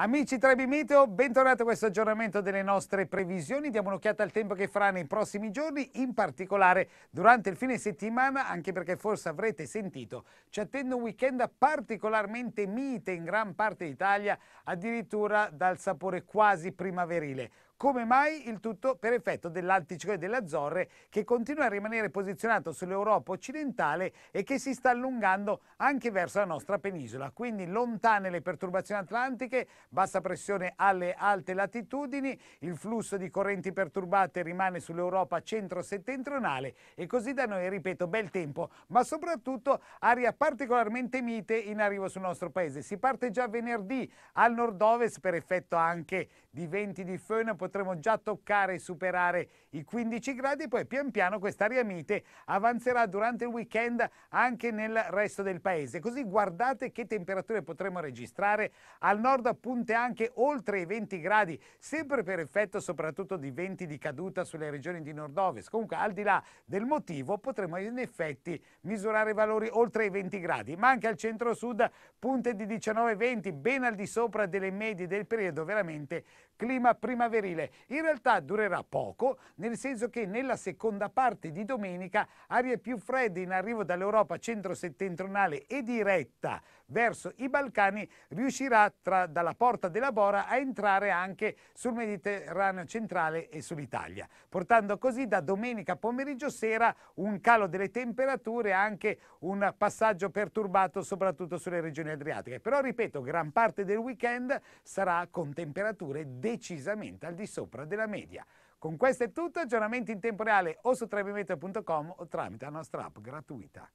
Amici Trebimeteo, bentornati a questo aggiornamento delle nostre previsioni. Diamo un'occhiata al tempo che farà nei prossimi giorni, in particolare durante il fine settimana, anche perché forse avrete sentito, ci attende un weekend particolarmente mite in gran parte d'Italia, addirittura dal sapore quasi primaverile. Come mai il tutto per effetto dell'anticiclone delle Azzorre che continua a rimanere posizionato sull'Europa occidentale e che si sta allungando anche verso la nostra penisola. Quindi lontane le perturbazioni atlantiche, bassa pressione alle alte latitudini, il flusso di correnti perturbate rimane sull'Europa centro-settentrionale e così da noi, ripeto, bel tempo, ma soprattutto aria particolarmente mite in arrivo sul nostro paese. Si parte già venerdì al nord-ovest per effetto anche di venti di fenomeno potremo già toccare e superare i 15 gradi poi pian piano quest'aria mite avanzerà durante il weekend anche nel resto del paese. Così guardate che temperature potremo registrare. Al nord appunto anche oltre i 20 gradi, sempre per effetto soprattutto di venti di caduta sulle regioni di nord-ovest. Comunque al di là del motivo potremo in effetti misurare valori oltre i 20 gradi, ma anche al centro-sud punte di 19-20, ben al di sopra delle medie del periodo, veramente clima primaverile possibile. In realtà durerà poco, nel senso che nella seconda parte di domenica aria più fredda in arrivo dall'Europa centro-settentrionale e diretta verso i Balcani riuscirà tra, dalla porta della Bora a entrare anche sul Mediterraneo centrale e sull'Italia, portando così da domenica pomeriggio sera un calo delle temperature e anche un passaggio perturbato soprattutto sulle regioni adriatiche. Però ripeto, gran parte del weekend sarà con temperature decisamente al di sopra della media. Con questo è tutto, aggiornamenti in tempo reale o su trebimetro.com o tramite la nostra app gratuita.